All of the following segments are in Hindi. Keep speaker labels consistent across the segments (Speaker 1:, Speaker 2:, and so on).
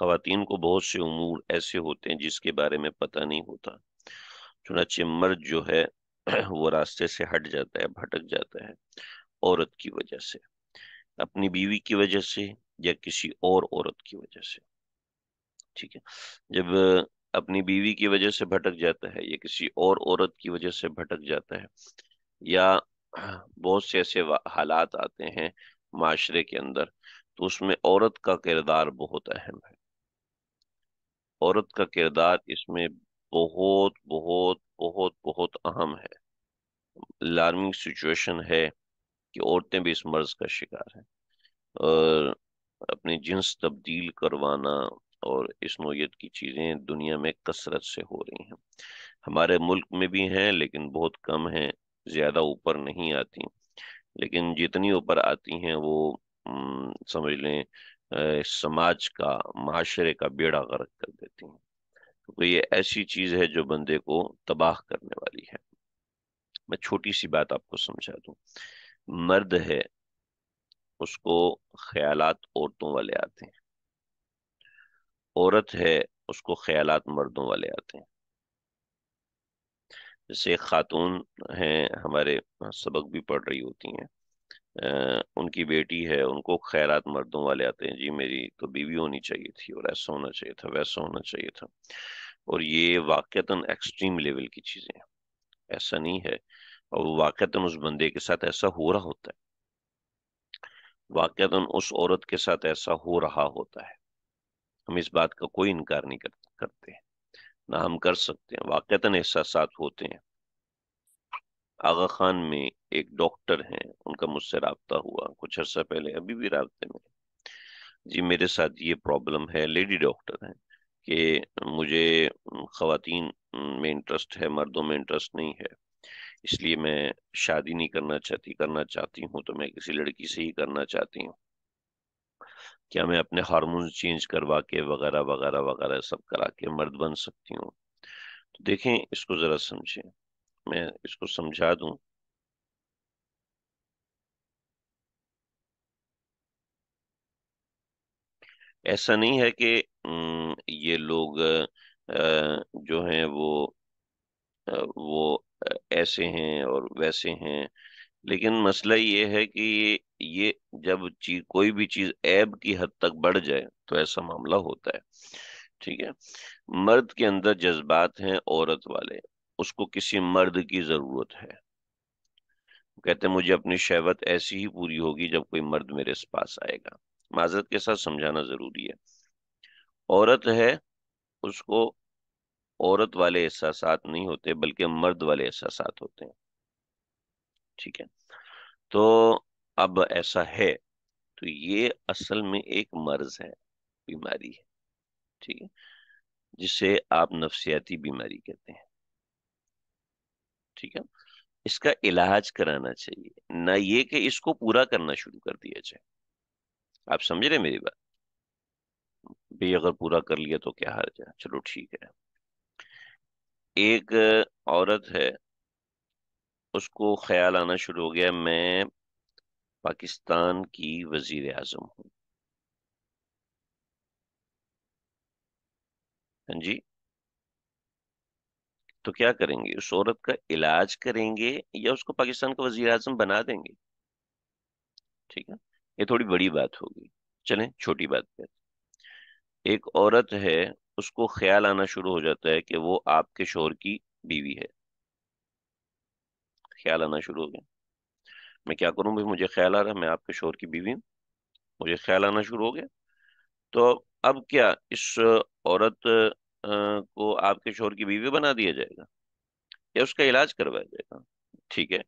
Speaker 1: खातन को बहुत से अमूर ऐसे होते हैं जिसके बारे में पता नहीं होता चुनाचे मर्द जो है वो रास्ते से हट जाता है भटक जाता है औरत की वजह से अपनी बीवी की वजह से या किसी और औरत की वजह से ठीक है जब अपनी बीवी की वजह से भटक जाता है या किसी और औरत की वजह से भटक जाता है या बहुत से ऐसे हालात आते हैं माशरे के अंदर तो उसमें औरत का किरदार बहुत अहम है औरत का किरदार इसमें बहुत बहुत बहुत बहुत अहम है लार्मिंग सिचुएशन है कि औरतें भी इस मर्ज का शिकार हैं और अपनी जिन्स तब्दील करवाना और इस नोयत की चीज़ें दुनिया में कसरत से हो रही हैं हमारे मुल्क में भी हैं लेकिन बहुत कम हैं ज़्यादा ऊपर नहीं आती लेकिन जितनी ऊपर आती हैं वो समझ लें समाज का माशरे का बेड़ा गर्क कर देती हैं क्योंकि तो ये ऐसी चीज़ है जो बंदे को तबाह करने वाली है मैं छोटी सी बात आपको समझा दूं मर्द है उसको ख्यालात औरतों वाले आते हैं औरत है उसको ख्यालात मर्दों वाले आते हैं जैसे खातून हैं हमारे सबक भी पढ़ रही होती हैं उनकी बेटी है उनको खैरात मर्दों वाले आते हैं जी मेरी तो बीवी होनी चाहिए थी और ऐसा होना चाहिए था वैसा होना चाहिए था और ये वाक़ता एक्सट्रीम लेवल की चीज़ें हैं ऐसा नहीं है और वो वाक़ता उस बंदे के साथ ऐसा हो रहा होता है वाक़ता उस औरत के साथ ऐसा हो रहा होता है हम इस बात का कोई इनकार नहीं कर, करते ना हम कर सकते हैं वाक़ता एहसास होते हैं आगा खान में एक डॉक्टर हैं उनका मुझसे रबता हुआ कुछ अर्सा पहले अभी भी रबते में जी मेरे साथ ये प्रॉब्लम है लेडी डॉक्टर है कि मुझे खातन में इंटरेस्ट है मर्दों में इंटरेस्ट नहीं है इसलिए मैं शादी नहीं करना चाहती करना चाहती हूँ तो मैं किसी लड़की से ही करना चाहती हूँ क्या मैं अपने हारमोन चेंज करवा के वगैरह वगैरह वगैरह सब करा के मर्द बन सकती हूँ तो देखें इसको ज़रा समझें मैं इसको समझा दूँ ऐसा नहीं है कि ये लोग जो हैं वो वो ऐसे हैं और वैसे हैं लेकिन मसला ये है कि ये जब चीज कोई भी चीज ऐब की हद तक बढ़ जाए तो ऐसा मामला होता है ठीक है मर्द के अंदर जज्बात हैं औरत वाले उसको किसी मर्द की जरूरत है कहते हैं मुझे अपनी शहवत ऐसी ही पूरी होगी जब कोई मर्द मेरे पास आएगा माजरत के साथ समझाना ज़रूरी है औरत है उसको औरत वाले एहसास नहीं होते बल्कि मर्द वाले एहसास होते हैं ठीक है तो अब ऐसा है तो ये असल में एक मर्ज है बीमारी है ठीक है जिसे आप नफसियाती बीमारी कहते हैं ठीक है इसका इलाज कराना चाहिए ना ये कि इसको पूरा करना शुरू कर दिया जाए आप समझ रहे मेरी बात भी अगर पूरा कर लिया तो क्या हार जाए चलो ठीक है एक औरत है उसको ख्याल आना शुरू हो गया मैं पाकिस्तान की वजीर आजम हूँ हाँ जी तो क्या करेंगे उस औरत का इलाज करेंगे या उसको पाकिस्तान का वजीर आजम बना देंगे ठीक है ये थोड़ी बड़ी बात होगी चले छोटी बात पे एक औरत है उसको ख्याल आना शुरू हो जाता है कि वो आपके शोर की बीवी है ख्याल आना शुरू हो गया मैं क्या करूं भाई मुझे ख्याल आ रहा है मैं आपके शोर की बीवी हूं मुझे ख्याल आना शुरू हो गया तो अब क्या इस औरत को आपके शोर की बीवी बना दिया जाएगा या उसका इलाज करवाया जाएगा ठीक है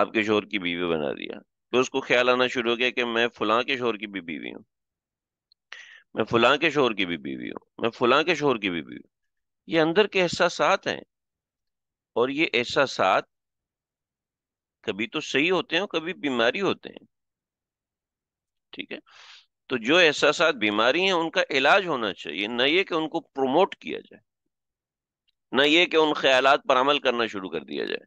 Speaker 1: आपके शोर की बीवी बना दिया तो उसको ख्याल आना शुरू हो गया कि मैं फुलां के शोर की भी बीवी हूँ मैं फुलां के शोर की भी बीवी हूँ मैं फुलां के शोर की भी बीवी हूँ ये अंदर के एहसास हैं और ये एहसास कभी तो सही होते हैं और कभी बीमारी होते हैं ठीक है तो जो एहसास बीमारी हैं उनका इलाज होना चाहिए न ये कि उनको प्रमोट किया जाए न ये कि उन ख्याल पर अमल करना शुरू कर दिया जाए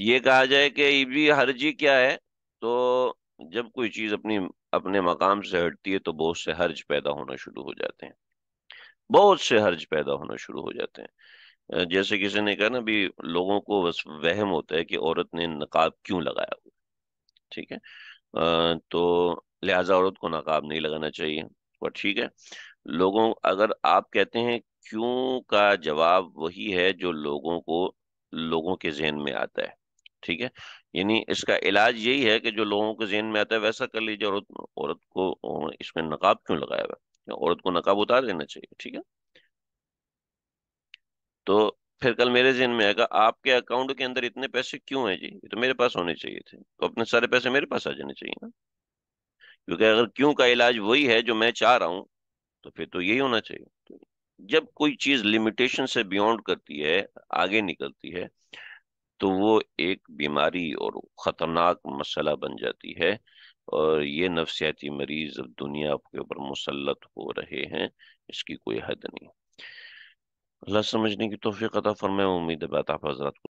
Speaker 1: ये कहा जाए कि ईबी हर्जी क्या है तो जब कोई चीज अपनी अपने मकाम से हटती है तो बहुत से हर्ज पैदा होना शुरू हो जाते हैं बहुत से हर्ज पैदा होना शुरू हो जाते हैं जैसे किसी ने कहा ना भी लोगों को बस वहम होता है कि औरत ने नकाब क्यों लगाया हुआ ठीक है आ, तो लिहाजा औरत को नकाब नहीं लगाना चाहिए और ठीक है लोगों अगर आप कहते हैं क्यों का जवाब वही है जो लोगों को लोगों के जहन में आता है ठीक है यानी इसका इलाज यही है कि जो लोगों के जहन में आता है वैसा कर लीजिए औरत औरत को इसमें नकाब क्यों लगाया हुआ है औरत को नकाब उतार देना चाहिए ठीक है तो फिर कल मेरे जहन में आएगा आपके अकाउंट के अंदर इतने पैसे क्यों हैं जी ये तो मेरे पास होने चाहिए थे तो अपने सारे पैसे मेरे पास आ जाने चाहिए ना क्योंकि अगर क्यों का इलाज वही है जो मैं चाह रहा हूँ तो फिर तो यही होना चाहिए तो जब कोई चीज लिमिटेशन से बियॉन्ड करती है आगे निकलती है तो वो एक बीमारी और ख़तरनाक मसला बन जाती है और ये नफसियाती मरीज अब दुनिया के ऊपर मुसलत हो रहे हैं इसकी कोई हद नहीं अल्लाह समझने की तोफ़ी कदा फरमाए उम्मीद है बात आप हजरत